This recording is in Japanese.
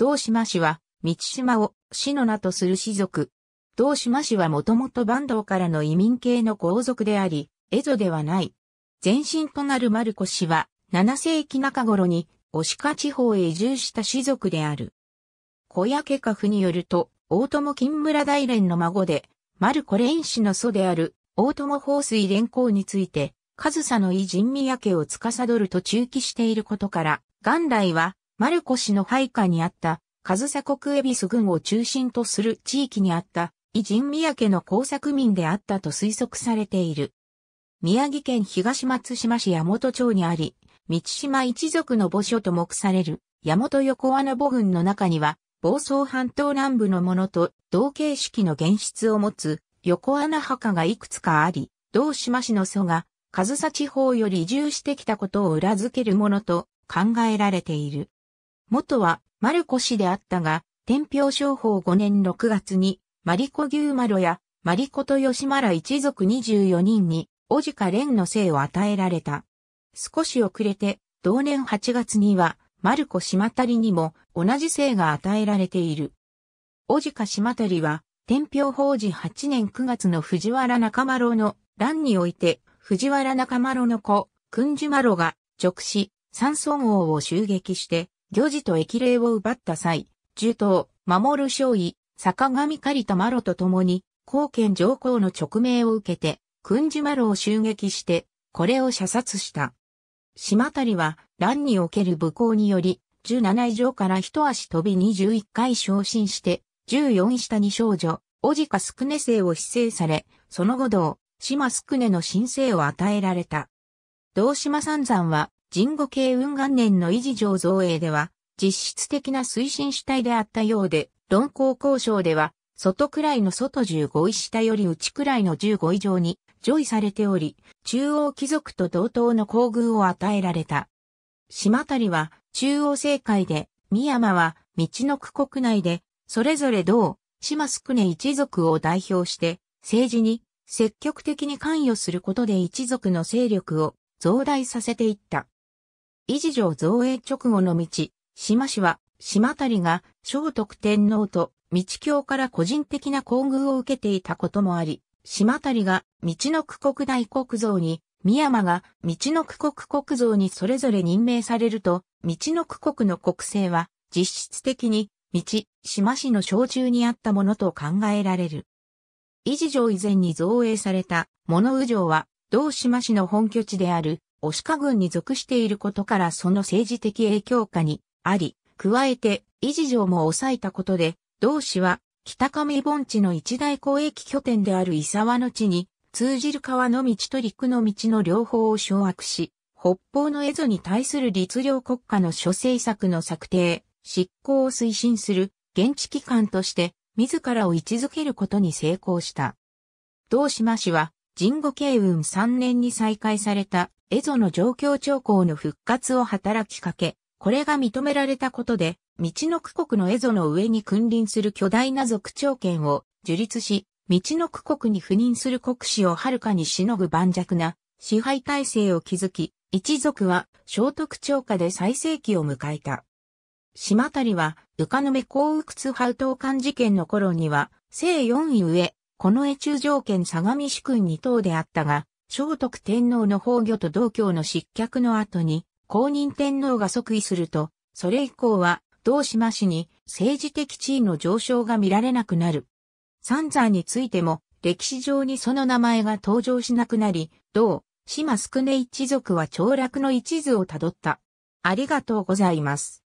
道島氏は、道島を氏の名とする氏族。道島氏はもともと坂東からの移民系の皇族であり、蝦夷ではない。前身となるマルコ氏は、7世紀中頃に、シ鹿地方へ移住した氏族である。小焼家父によると、大友金村大連の孫で、マルコ連氏の祖である、大友放水連行について、上総の異人宮家を司ると中期していることから、元来は、マルコ氏の配下にあった、上サ国恵比寿郡を中心とする地域にあった、偉人宮家の工作民であったと推測されている。宮城県東松島市山本町にあり、道島一族の墓所と目される、山本横穴母群の中には、房総半島南部のものと同形式の原質を持つ横穴墓がいくつかあり、道島市の祖が上サ地方より移住してきたことを裏付けるものと考えられている。元はマルコ氏であったが、天平商法5年6月に、マリコ牛丸や、マリコと吉原一族24人に、小鹿蓮の姓を与えられた。少し遅れて、同年8月には、マルコ島谷にも同じ姓が与えられている。小鹿島谷は、天平法事8年9月の藤原中丸の乱において、藤原中丸の子、君樹丸が直し、三尊王を襲撃して、行事と駅令を奪った際、中東、守る将尉、坂上狩田麻呂と共に、後見上皇の勅命を受けて、訓示麻呂を襲撃して、これを射殺した。島谷は、乱における武功により、17以上から一足飛び21回昇進して、14下に少女、おじかすくね生を失政され、その後同、島すくねの申請を与えられた。道島三山は、神護系雲元年の維持上造営では、実質的な推進主体であったようで、論考交渉では、外くらいの外15位下より内くらいの15以上に上位されており、中央貴族と同等の厚遇を与えられた。島谷は中央政界で、宮山は道の区国内で、それぞれ同、島宿根一族を代表して、政治に積極的に関与することで一族の勢力を増大させていった。維持城造営直後の道、島氏は、島谷が聖徳天皇と道教から個人的な厚遇を受けていたこともあり、島谷が道の区国大国像に、宮山が道の区国国像にそれぞれ任命されると、道の区国の国政は、実質的に、道、島氏の小中にあったものと考えられる。維持城以前に造営された、物右城は、同島氏の本拠地である、オシカ軍に属していることからその政治的影響下にあり、加えて、維持上も抑えたことで、同氏は、北上盆地の一大交易拠点である伊沢の地に、通じる川の道と陸の道の両方を掌握し、北方の蝦夷に対する律令国家の諸政策の策定、執行を推進する現地機関として自らを位置づけることに成功した。同島氏は、神護慶雲3年に再開された蝦夷の状況兆候の復活を働きかけ、これが認められたことで、道の区国の蝦夷の上に君臨する巨大な族長権を樹立し、道の区国に赴任する国士を遥かにしのぐ盤石な支配体制を築き、一族は聖徳長下で最盛期を迎えた。島谷は、浮かのめ幸右津ハウ東事件の頃には、正四位上、この絵中条件相模主君二等であったが、聖徳天皇の崩御と道教の失脚の後に、公認天皇が即位すると、それ以降は、道島氏に政治的地位の上昇が見られなくなる。三山についても、歴史上にその名前が登場しなくなり、同、島宿根一族は凋落の一途をたどった。ありがとうございます。